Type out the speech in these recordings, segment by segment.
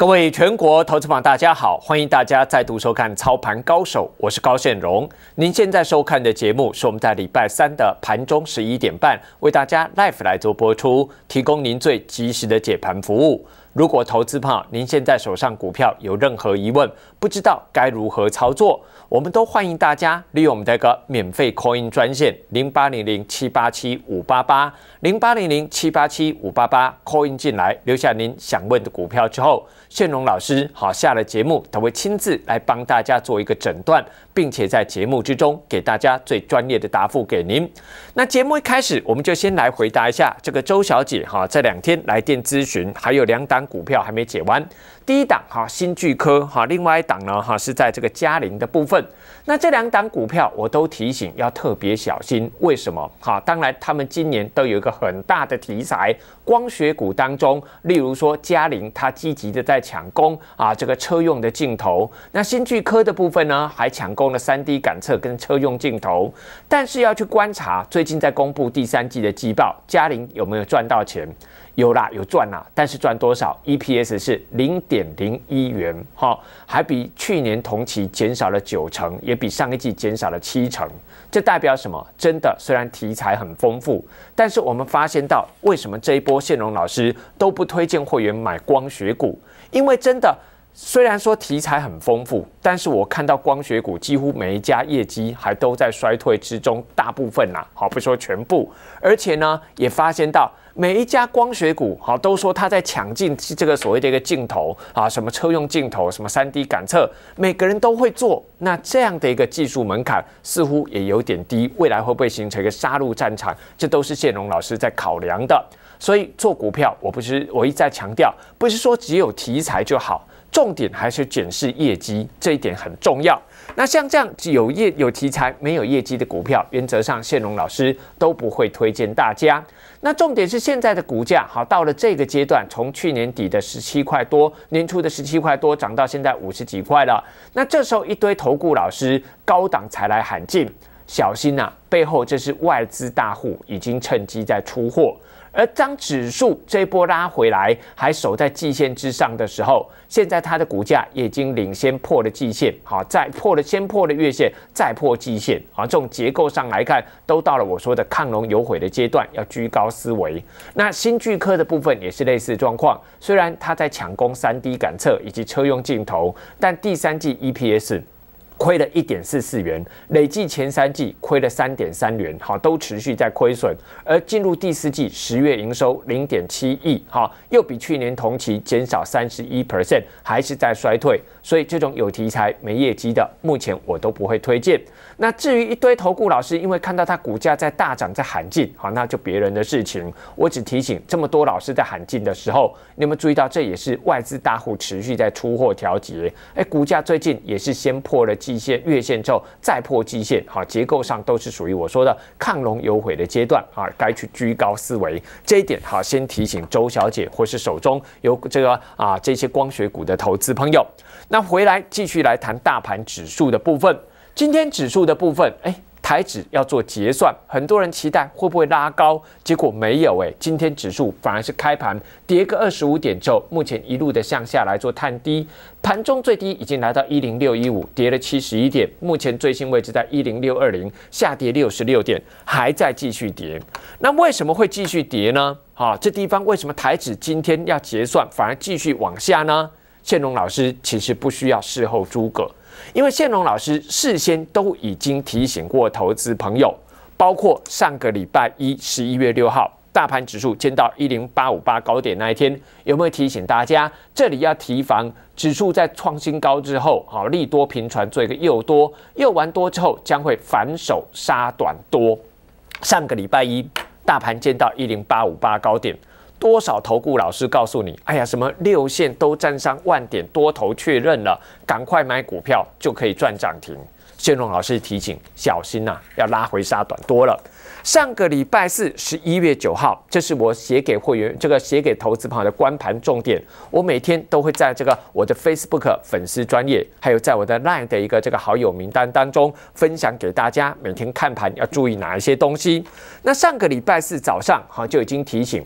各位全国投资友，大家好，欢迎大家再度收看操盘高手，我是高宪荣。您现在收看的节目是我们在礼拜三的盘中十一点半为大家 live 来做播出，提供您最及时的解盘服务。如果投资友，您现在手上股票有任何疑问，不知道该如何操作，我们都欢迎大家利用我们的个免费 Coin 专线零八零零七八七五八八。零八零零七八七五八八 in 进来，留下您想问的股票之后，炫荣老师好下了节目，他会亲自来帮大家做一个诊断，并且在节目之中给大家最专业的答复给您。那节目一开始，我们就先来回答一下这个周小姐哈，这两天来电咨询，还有两档股票还没解完。第一档哈新巨科哈，另外一档呢哈是在这个嘉陵的部分。那这两档股票我都提醒要特别小心，为什么哈？当然他们今年都有一个。很大的题材，光学股当中，例如说嘉玲，它积极的在抢攻啊，这个车用的镜头。那新巨科的部分呢，还抢攻了三 d 感测跟车用镜头。但是要去观察最近在公布第三季的季报，嘉玲有没有赚到钱？有啦，有赚啦，但是赚多少？EPS 是零点零一元，哈，还比去年同期减少了九成，也比上一季减少了七成。这代表什么？真的，虽然题材很丰富，但是我们发现到，为什么这一波谢荣老师都不推荐会员买光学股？因为真的，虽然说题材很丰富，但是我看到光学股几乎每一家业绩还都在衰退之中，大部分呐，好不说全部，而且呢，也发现到。每一家光学股，好都说他在抢进这个所谓的一个镜头啊，什么车用镜头，什么三 D 感测，每个人都会做，那这样的一个技术门槛似乎也有点低，未来会不会形成一个杀戮战场，这都是谢龙老师在考量的。所以做股票，我不是我一再强调，不是说只有题材就好，重点还是检视业绩，这一点很重要。那像这样有业有题材没有业绩的股票，原则上谢龙老师都不会推荐大家。那重点是现在的股价好到了这个阶段，从去年底的十七块多，年初的十七块多，涨到现在五十几块了。那这时候一堆投顾老师高档才来喊进，小心呐，背后这是外资大户已经趁机在出货。而当指数这一波拉回来，还守在季线之上的时候，现在它的股价已经领先破了季线，好，再破了先破了月线，再破季线，啊，这种结构上来看，都到了我说的抗龙有悔的阶段，要居高思维。那新巨科的部分也是类似状况，虽然它在抢攻三 D 感测以及车用镜头，但第三季 EPS。亏了一点四四元，累计前三季亏了三点三元，哈，都持续在亏损。而进入第四季，十月营收零点七亿，哈，又比去年同期减少三十一 percent，还是在衰退。所以这种有题材没业绩的，目前我都不会推荐。那至于一堆投顾老师，因为看到它股价在大涨在喊进，好，那就别人的事情。我只提醒，这么多老师在喊进的时候，你们注意到这也是外资大户持续在出货调节。哎，股价最近也是先破了季线，月线之后再破季线，好，结构上都是属于我说的抗龙有悔的阶段啊，该去居高思维。这一点好，先提醒周小姐或是手中有这个啊这些光学股的投资朋友。那回来继续来谈大盘指数的部分。今天指数的部分，哎，台指要做结算，很多人期待会不会拉高，结果没有，哎，今天指数反而是开盘跌个二十五点之后，目前一路的向下来做探低，盘中最低已经来到一零六一五，跌了七十一点，目前最新位置在一零六二零，下跌六十六点，还在继续跌。那为什么会继续跌呢？啊，这地方为什么台指今天要结算反而继续往下呢？谢龙老师其实不需要事后诸葛，因为谢龙老师事先都已经提醒过投资朋友，包括上个礼拜一十一月六号大盘指数见到一零八五八高点那一天，有没有提醒大家这里要提防指数在创新高之后，好利多平传做一个诱多，诱完多之后将会反手杀短多。上个礼拜一大盘见到一零八五八高点。多少投顾老师告诉你？哎呀，什么六线都站上万点，多头确认了，赶快买股票就可以赚涨停。谢龙老师提醒小心呐，要拉回杀短多了。上个礼拜四，十一月九号，这是我写给会员，这个写给投资朋友的关盘重点。我每天都会在这个我的 Facebook 粉丝专业，还有在我的 Line 的一个这个好友名单当中分享给大家，每天看盘要注意哪一些东西。那上个礼拜四早上哈就已经提醒。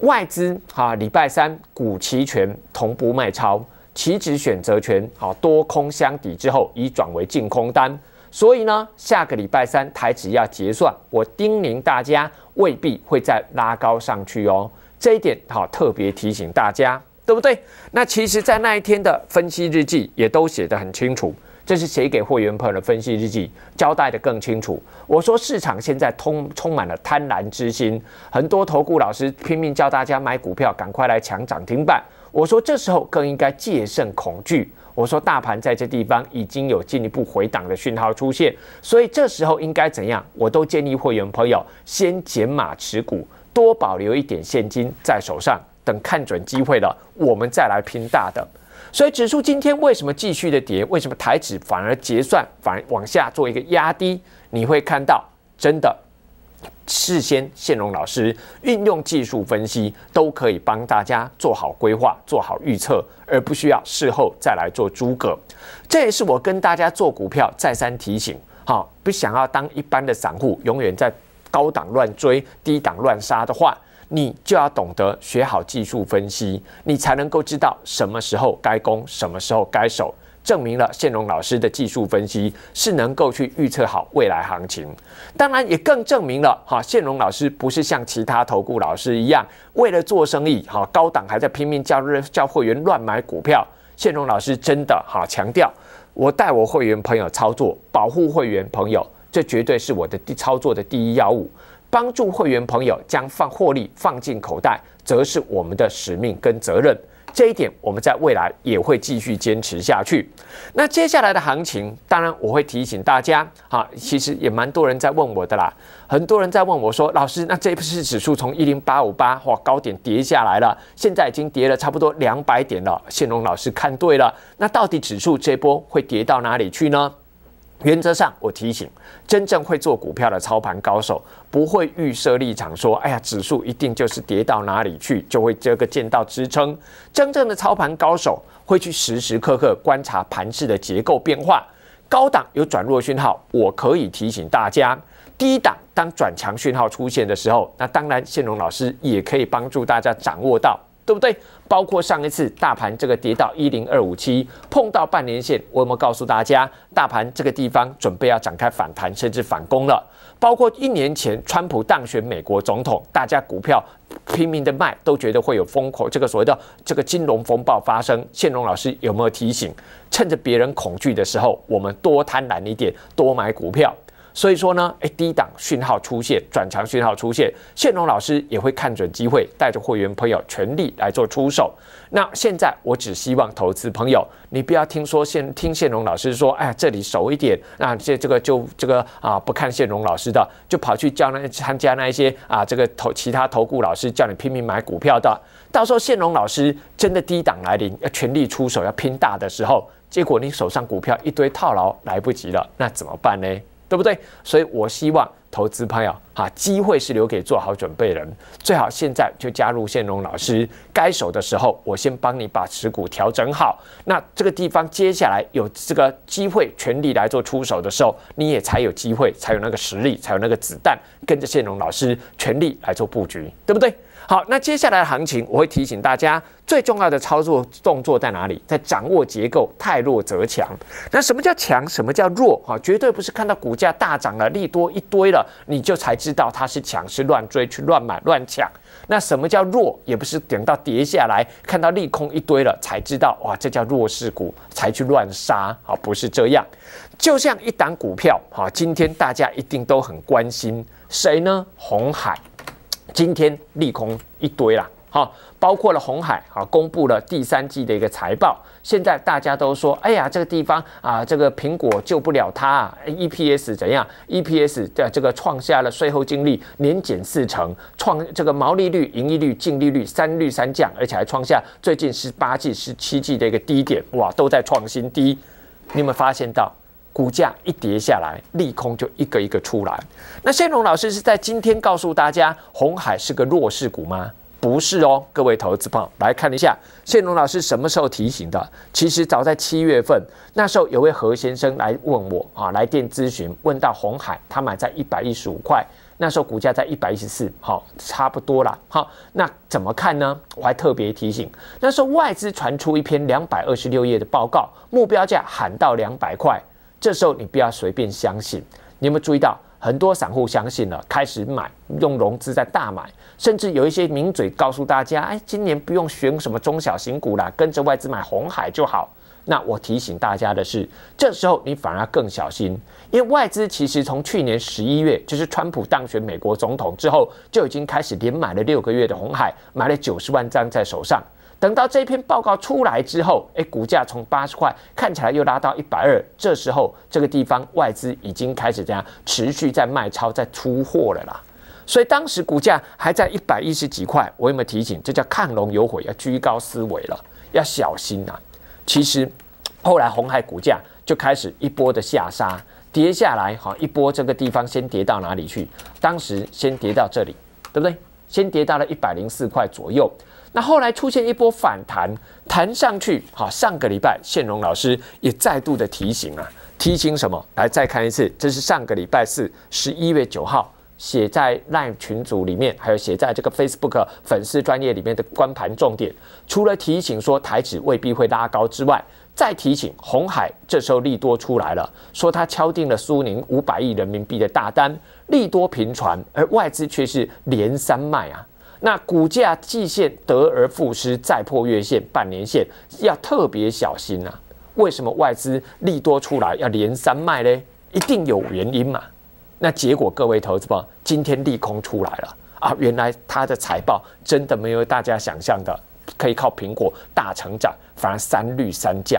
外资啊，礼拜三股期权同步卖超，期指选择权好多空相抵之后，已转为净空单。所以呢，下个礼拜三台指要结算，我叮咛大家，未必会再拉高上去哦。这一点好特别提醒大家，对不对？那其实，在那一天的分析日记也都写得很清楚。这是写给会员朋友的分析日记，交代的更清楚。我说市场现在通充满了贪婪之心，很多投顾老师拼命叫大家买股票，赶快来抢涨停板。我说这时候更应该戒慎恐惧。我说大盘在这地方已经有进一步回档的讯号出现，所以这时候应该怎样？我都建议会员朋友先减码持股，多保留一点现金在手上，等看准机会了，我们再来拼大的。所以指数今天为什么继续的跌？为什么台指反而结算反而往下做一个压低？你会看到，真的事先宪荣老师运用技术分析，都可以帮大家做好规划、做好预测，而不需要事后再来做诸葛。这也是我跟大家做股票再三提醒：好，不想要当一般的散户，永远在高档乱追、低档乱杀的话。你就要懂得学好技术分析，你才能够知道什么时候该攻，什么时候该守。证明了谢龙老师的技术分析是能够去预测好未来行情。当然也更证明了哈，谢龙老师不是像其他投顾老师一样，为了做生意哈，高档还在拼命叫人叫会员乱买股票。谢龙老师真的哈强调，我带我会员朋友操作，保护会员朋友，这绝对是我的第操作的第一要务。帮助会员朋友将放获利放进口袋，则是我们的使命跟责任。这一点我们在未来也会继续坚持下去。那接下来的行情，当然我会提醒大家啊，其实也蛮多人在问我的啦。很多人在问我说：“老师，那这一是指数从一零八五八或高点跌下来了，现在已经跌了差不多两百点了。”谢龙老师看对了，那到底指数这波会跌到哪里去呢？原则上，我提醒，真正会做股票的操盘高手不会预设立场说，哎呀，指数一定就是跌到哪里去就会这个见到支撑。真正的操盘高手会去时时刻刻观察盘势的结构变化，高档有转弱讯号，我可以提醒大家；低档当转强讯号出现的时候，那当然，线荣老师也可以帮助大家掌握到。对不对？包括上一次大盘这个跌到一零二五七，碰到半年线，我有没有告诉大家，大盘这个地方准备要展开反弹，甚至反攻了？包括一年前川普当选美国总统，大家股票拼命的卖，都觉得会有风口，这个所谓的这个金融风暴发生，宪荣老师有没有提醒，趁着别人恐惧的时候，我们多贪婪一点，多买股票？所以说呢，哎，低档讯号出现，转强讯号出现，线荣老师也会看准机会，带着会员朋友全力来做出手。那现在我只希望投资朋友，你不要听说现听线荣老师说，哎，这里熟一点，那这这个就这个啊，不看线荣老师的，就跑去叫那参加那一些啊，这个投其他投顾老师叫你拼命买股票的，到时候线荣老师真的低档来临，要全力出手要拼大的时候，结果你手上股票一堆套牢，来不及了，那怎么办呢？对不对？所以我希望投资朋友，哈，机会是留给做好准备人，最好现在就加入线荣老师。该守的时候，我先帮你把持股调整好。那这个地方接下来有这个机会，全力来做出手的时候，你也才有机会，才有那个实力，才有那个子弹，跟着线荣老师全力来做布局，对不对？好，那接下来的行情，我会提醒大家最重要的操作动作在哪里？在掌握结构，太弱则强。那什么叫强？什么叫弱？哈，绝对不是看到股价大涨了，利多一堆了，你就才知道它是强，是乱追去乱买乱抢。那什么叫弱？也不是等到跌下来，看到利空一堆了，才知道哇，这叫弱势股才去乱杀啊，不是这样。就像一档股票哈，今天大家一定都很关心谁呢？红海。今天利空一堆啦，好，包括了红海啊，公布了第三季的一个财报，现在大家都说，哎呀，这个地方啊，这个苹果救不了它，EPS 怎样？EPS 的这个创下了税后净利年减四成，创这个毛利率、盈利率、净利率三率三降，而且还创下最近十八季、十七季的一个低点，哇，都在创新低，你有没有发现到？股价一跌下来，利空就一个一个出来。那谢龙老师是在今天告诉大家红海是个弱势股吗？不是哦，各位投资朋友，来看一下谢龙老师什么时候提醒的？其实早在七月份，那时候有位何先生来问我啊，来电咨询，问到红海，他买在一百一十五块，那时候股价在一百一十四，好，差不多了。好，那怎么看呢？我还特别提醒，那时候外资传出一篇两百二十六页的报告，目标价喊到两百块。这时候你不要随便相信。你有没有注意到，很多散户相信了，开始买，用融资在大买，甚至有一些名嘴告诉大家：“哎，今年不用选什么中小型股啦，跟着外资买红海就好。”那我提醒大家的是，这时候你反而更小心，因为外资其实从去年十一月，就是川普当选美国总统之后，就已经开始连买了六个月的红海，买了九十万张在手上。等到这篇报告出来之后，诶，股价从八十块看起来又拉到一百二，这时候这个地方外资已经开始这样持续在卖超、在出货了啦。所以当时股价还在一百一十几块，我有没有提醒？这叫看龙有悔，要居高思维了，要小心啊！其实后来红海股价就开始一波的下杀，跌下来哈，一波这个地方先跌到哪里去？当时先跌到这里，对不对？先跌到了一百零四块左右。那后来出现一波反弹，弹上去，好，上个礼拜，宪荣老师也再度的提醒啊，提醒什么？来再看一次，这是上个礼拜四，十一月九号写在 LINE 群组里面，还有写在这个 Facebook 粉丝专业里面的光盘重点。除了提醒说台指未必会拉高之外，再提醒红海这时候利多出来了，说他敲定了苏宁五百亿人民币的大单，利多频传，而外资却是连三卖啊。那股价季线得而复失，再破月线、半年线，要特别小心呐。为什么外资利多出来要连三卖嘞？一定有原因嘛。那结果各位投资者，今天利空出来了啊，原来它的财报真的没有大家想象的，可以靠苹果大成长，反而三绿三降，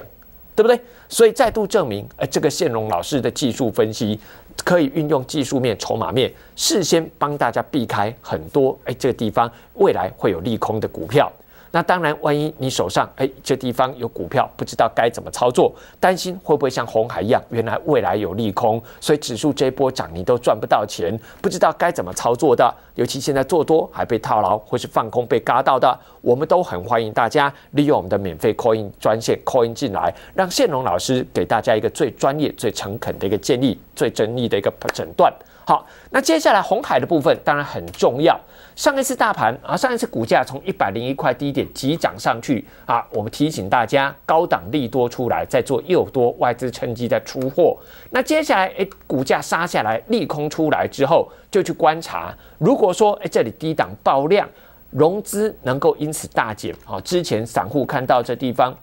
对不对？所以再度证明，哎，这个线龙老师的技术分析。可以运用技术面、筹码面，事先帮大家避开很多。哎，这个地方未来会有利空的股票。那当然，万一你手上哎，这地方有股票，不知道该怎么操作，担心会不会像红海一样，原来未来有利空，所以指数这波涨你都赚不到钱，不知道该怎么操作的，尤其现在做多还被套牢，或是放空被嘎到的，我们都很欢迎大家利用我们的免费 Coin 专线 Coin 进来，让宪龙老师给大家一个最专业、最诚恳的一个建议，最真理的一个诊断。好，那接下来红海的部分当然很重要。上一次大盘啊，上一次股价从一百零一块低点急涨上去啊，我们提醒大家高档利多出来，再做诱多，外资趁机再出货。那接下来哎，股价杀下来，利空出来之后，就去观察。如果说哎，这里低档爆量，融资能够因此大减啊，之前散户看到这地方。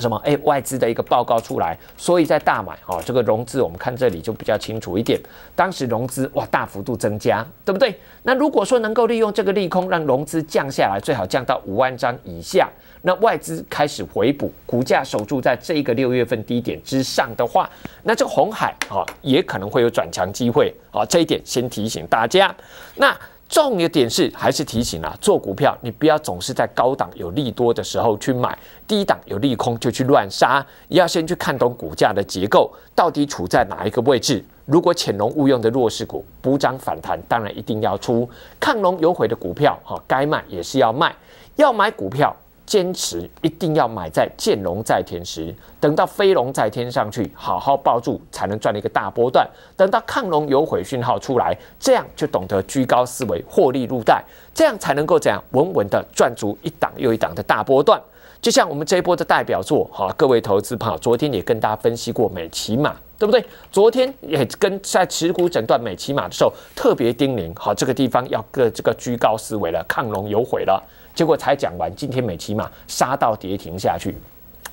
什么？哎，外资的一个报告出来，所以在大买哦。这个融资我们看这里就比较清楚一点。当时融资哇，大幅度增加，对不对？那如果说能够利用这个利空，让融资降下来，最好降到五万张以下。那外资开始回补，股价守住在这一个六月份低点之上的话，那这个红海啊，也可能会有转强机会啊。这一点先提醒大家。那。重点是还是提醒啊，做股票你不要总是在高档有利多的时候去买，低档有利空就去乱杀，要先去看懂股价的结构到底处在哪一个位置。如果潜龙勿用的弱势股补涨反弹，当然一定要出；亢龙有悔的股票哈，该卖也是要卖。要买股票。坚持一定要买在见龙在田时，等到飞龙在天上去，好好抱住才能赚一个大波段。等到亢龙有悔讯号出来，这样就懂得居高思维获利入袋，这样才能够怎样稳稳的赚足一档又一档的大波段。就像我们这波的代表作哈，各位投资朋友，昨天也跟大家分析过美骑马，对不对？昨天也跟在持股诊断美骑马的时候特别叮咛，好，这个地方要个这个居高思维了，亢龙有悔了。结果才讲完，今天美琪马杀到跌停下去，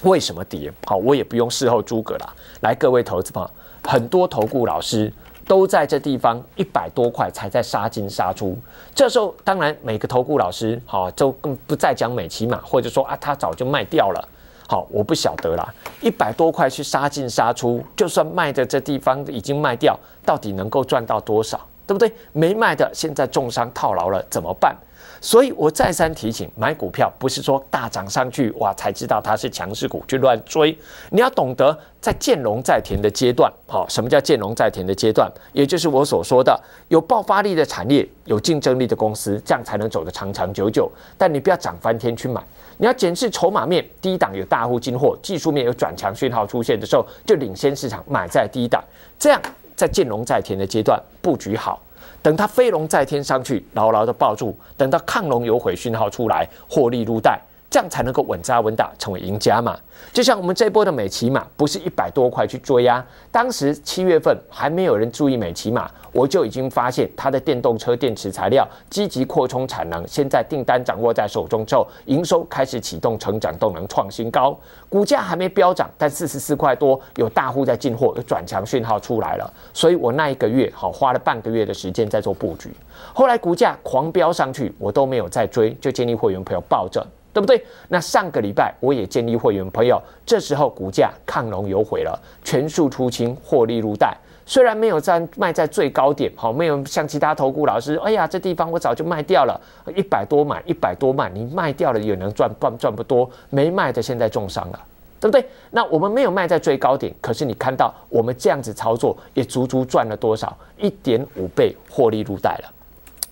为什么跌？好，我也不用事后诸葛了。来，各位投资朋友，很多投顾老师都在这地方一百多块才在杀进杀出。这时候当然每个投顾老师好就更不再讲美琪马，或者说啊他早就卖掉了。好，我不晓得啦，一百多块去杀进杀出，就算卖的这地方已经卖掉，到底能够赚到多少，对不对？没卖的现在重伤套牢了怎么办？所以我再三提醒，买股票不是说大涨上去哇才知道它是强势股就乱追，你要懂得在见龙在田的阶段。好，什么叫见龙在田的阶段？也就是我所说的有爆发力的产业，有竞争力的公司，这样才能走得长长久久。但你不要涨翻天去买，你要检视筹码面，低档有大户进货，技术面有转强讯号出现的时候，就领先市场买在低档，这样在见龙在田的阶段布局好。等它飞龙在天上去，牢牢的抱住；等到亢龙有悔讯号出来，获利入袋。这样才能够稳扎稳打，成为赢家嘛？就像我们这一波的美骑马，不是一百多块去追啊。当时七月份还没有人注意美骑马，我就已经发现它的电动车电池材料积极扩充产能，现在订单掌握在手中之后，营收开始启动成长动能创新高，股价还没飙涨，但四十四块多有大户在进货，有转强讯号出来了。所以我那一个月好花了半个月的时间在做布局，后来股价狂飙上去，我都没有再追，就建议会员朋友抱着。对不对？那上个礼拜我也建议会员朋友，这时候股价抗龙有悔了，全数出清，获利入袋。虽然没有在卖在最高点，好，没有像其他投顾老师，哎呀，这地方我早就卖掉了，一百多买，一百多卖，你卖掉了也能赚赚赚不多，没卖的现在重伤了，对不对？那我们没有卖在最高点，可是你看到我们这样子操作，也足足赚了多少，一点五倍获利入袋了。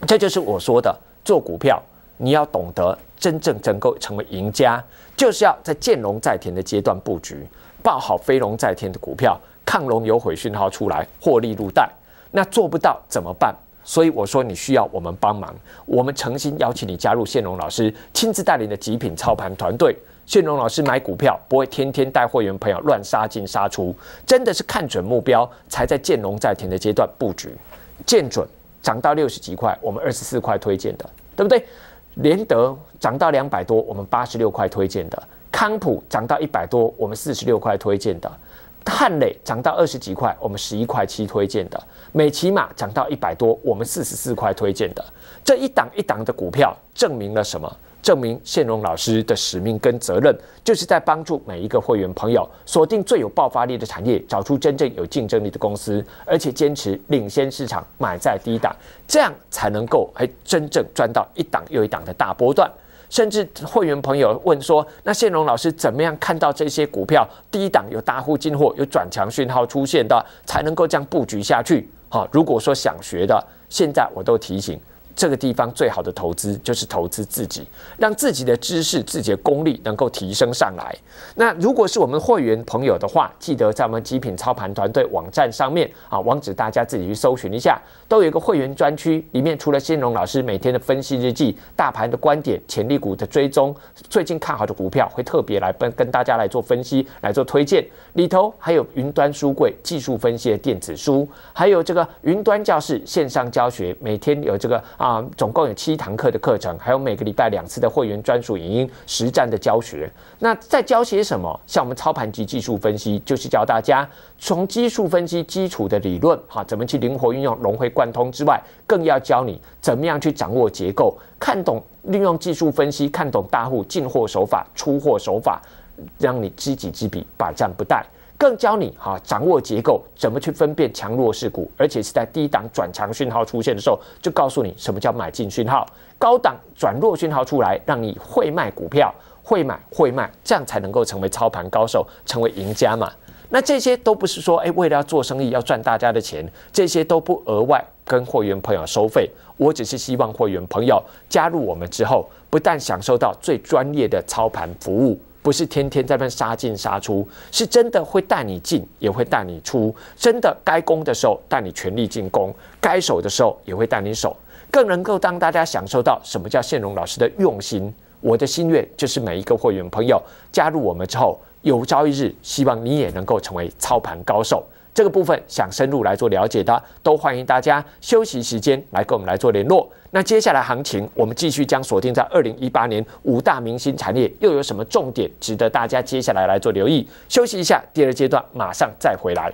这就是我说的做股票。你要懂得真正能够成为赢家，就是要在见龙在田的阶段布局，抱好飞龙在天的股票，抗龙有悔讯号出来获利入袋。那做不到怎么办？所以我说你需要我们帮忙。我们诚心邀请你加入现龙老师亲自带领的极品操盘团队。现龙老师买股票不会天天带会员朋友乱杀进杀出，真的是看准目标才在见龙在田的阶段布局。见准涨到六十几块，我们二十四块推荐的，对不对？联德涨到两百多，我们八十六块推荐的；康普涨到一百多，我们四十六块推荐的；汉磊涨到二十几块，我们十一块七推荐的；美骑马涨到一百多，我们四十四块推荐的。这一档一档的股票证明了什么？证明宪荣老师的使命跟责任，就是在帮助每一个会员朋友锁定最有爆发力的产业，找出真正有竞争力的公司，而且坚持领先市场，买在低档，这样才能够还真正赚到一档又一档的大波段。甚至会员朋友问说，那宪荣老师怎么样看到这些股票低档有大户进货，有转强讯号出现的，才能够这样布局下去？好，如果说想学的，现在我都提醒。这个地方最好的投资就是投资自己，让自己的知识、自己的功力能够提升上来。那如果是我们会员朋友的话，记得在我们极品操盘团队网站上面啊，网址大家自己去搜寻一下，都有一个会员专区，里面除了新龙老师每天的分析日记、大盘的观点、潜力股的追踪，最近看好的股票会特别来跟跟大家来做分析、来做推荐。里头还有云端书柜、技术分析的电子书，还有这个云端教室、线上教学，每天有这个啊。啊，总共有七堂课的课程，还有每个礼拜两次的会员专属影音实战的教学。那在教些什么？像我们操盘及技术分析，就是教大家从技术分析基础的理论，哈，怎么去灵活运用、融会贯通之外，更要教你怎么样去掌握结构，看懂利用技术分析，看懂大户进货手法、出货手法，让你知己知彼，百战不殆。更教你哈掌握结构，怎么去分辨强弱势股，而且是在低档转强讯号出现的时候，就告诉你什么叫买进讯号，高档转弱讯号出来，让你会卖股票，会买会卖，这样才能够成为操盘高手，成为赢家嘛。那这些都不是说，哎，为了要做生意要赚大家的钱，这些都不额外跟会员朋友收费，我只是希望会员朋友加入我们之后，不但享受到最专业的操盘服务。不是天天在那杀进杀出，是真的会带你进，也会带你出。真的该攻的时候带你全力进攻，该守的时候也会带你守，更能够让大家享受到什么叫现荣老师的用心。我的心愿就是每一个会员朋友加入我们之后，有朝一日希望你也能够成为操盘高手。这个部分想深入来做了解的，都欢迎大家休息时间来跟我们来做联络。那接下来行情，我们继续将锁定在二零一八年五大明星产业，又有什么重点值得大家接下来来做留意？休息一下，第二阶段马上再回来。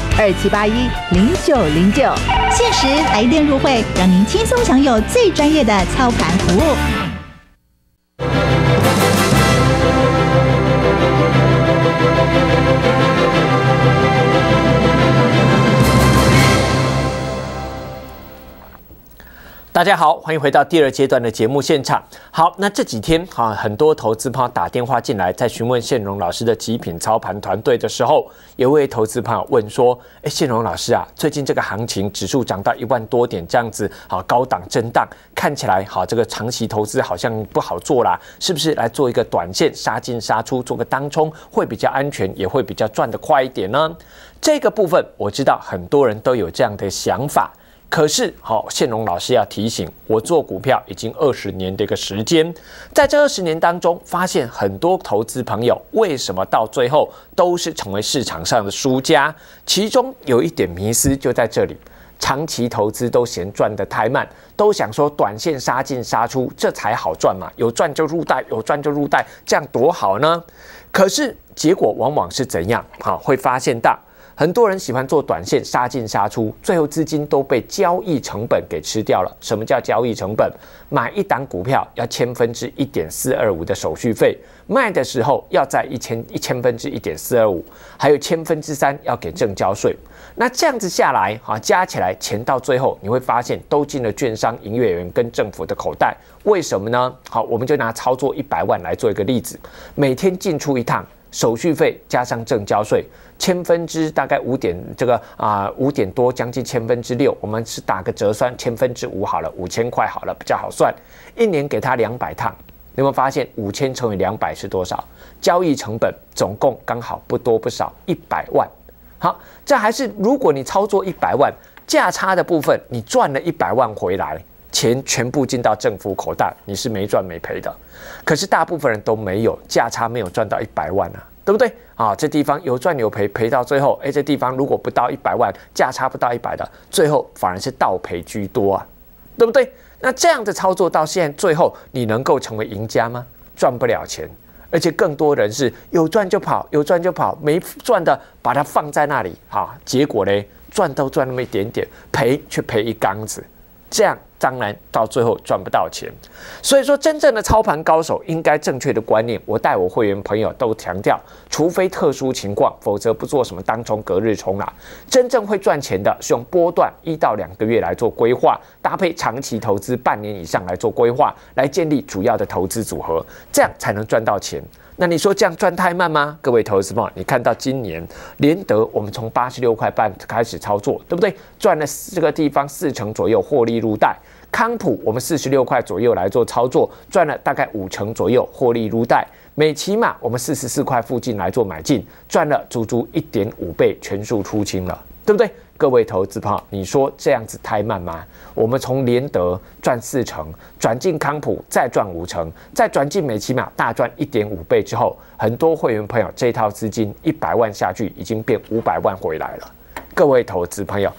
二七八一零九零九，限时来电入会，让您轻松享有最专业的操盘服务。大家好，欢迎回到第二阶段的节目现场。好，那这几天哈，很多投资朋友打电话进来，在询问线荣老师的极品操盘团队的时候，有位投资朋友问说：“哎，线荣老师啊，最近这个行情指数涨到一万多点这样子，好高档震荡，看起来好，这个长期投资好像不好做啦，是不是来做一个短线杀进杀出，做个当冲会比较安全，也会比较赚得快一点呢？”这个部分我知道很多人都有这样的想法。可是，好，谢荣老师要提醒我做股票已经二十年的一个时间，在这二十年当中，发现很多投资朋友为什么到最后都是成为市场上的输家？其中有一点迷思就在这里：长期投资都嫌赚得太慢，都想说短线杀进杀出，这才好赚嘛？有赚就入袋，有赚就入袋，这样多好呢？可是结果往往是怎样？好，会发现到。很多人喜欢做短线，杀进杀出，最后资金都被交易成本给吃掉了。什么叫交易成本？买一档股票要千分之一点四二五的手续费，卖的时候要在一千一千分之一点四二五，还有千分之三要给证交税。那这样子下来，哈，加起来钱到最后你会发现都进了券商、营业员跟政府的口袋。为什么呢？好，我们就拿操作一百万来做一个例子，每天进出一趟，手续费加上证交税。千分之大概五点，这个啊五点多将近千分之六，我们是打个折算千分之五好了，五千块好了比较好算，一年给他两百趟，你会发现五千乘以两百是多少？交易成本总共刚好不多不少一百万，好，这还是如果你操作一百万价差的部分，你赚了一百万回来，钱全部进到政府口袋，你是没赚没赔的，可是大部分人都没有价差，没有赚到一百万啊。对不对啊？这地方有赚有赔，赔到最后，哎，这地方如果不到一百万，价差不到一百的，最后反而是倒赔居多啊，对不对？那这样的操作到现在最后，你能够成为赢家吗？赚不了钱，而且更多人是有赚就跑，有赚就跑，没赚的把它放在那里啊，结果嘞赚都赚那么一点点，赔却赔一缸子。这样当然到最后赚不到钱，所以说真正的操盘高手应该正确的观念。我带我会员朋友都强调，除非特殊情况，否则不做什么当冲、隔日冲啦。真正会赚钱的是用波段一到两个月来做规划，搭配长期投资半年以上来做规划，来建立主要的投资组合，这样才能赚到钱。那你说这样赚太慢吗？各位投资朋友，你看到今年联德我们从八十六块半开始操作，对不对？赚了这个地方四成左右获利入袋。康普我们四十六块左右来做操作，赚了大概五成左右获利入袋。美骑嘛，我们四十四块附近来做买进，赚了足足一点五倍，全数出清了，对不对？各位投资朋友，你说这样子太慢吗？我们从联德赚四成，转进康普再赚五成，再转进美其玛大赚一点五倍之后，很多会员朋友这套资金一百万下去已经变五百万回来了。各位投资朋友，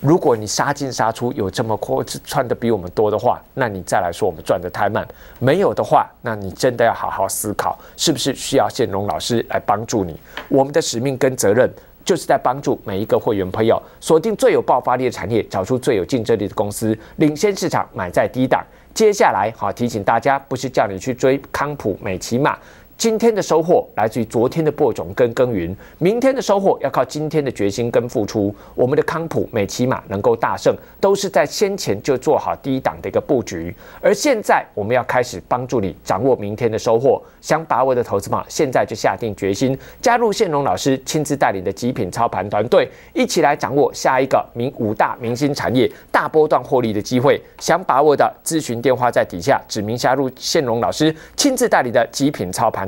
如果你杀进杀出有这么阔赚的比我们多的话，那你再来说我们赚的太慢；没有的话，那你真的要好好思考，是不是需要谢龙老师来帮助你？我们的使命跟责任。就是在帮助每一个会员朋友锁定最有爆发力的产业，找出最有竞争力的公司，领先市场，买在低档。接下来，好提醒大家，不是叫你去追康普、美骑马。今天的收获来自于昨天的播种跟耕耘，明天的收获要靠今天的决心跟付出。我们的康普、美骑马能够大胜，都是在先前就做好第一档的一个布局。而现在，我们要开始帮助你掌握明天的收获。想把握的投资嘛，现在就下定决心，加入谢龙老师亲自带领的极品操盘团队，一起来掌握下一个明五大明星产业大波段获利的机会。想把握的，咨询电话在底下，指明加入谢龙老师亲自带领的极品操盘。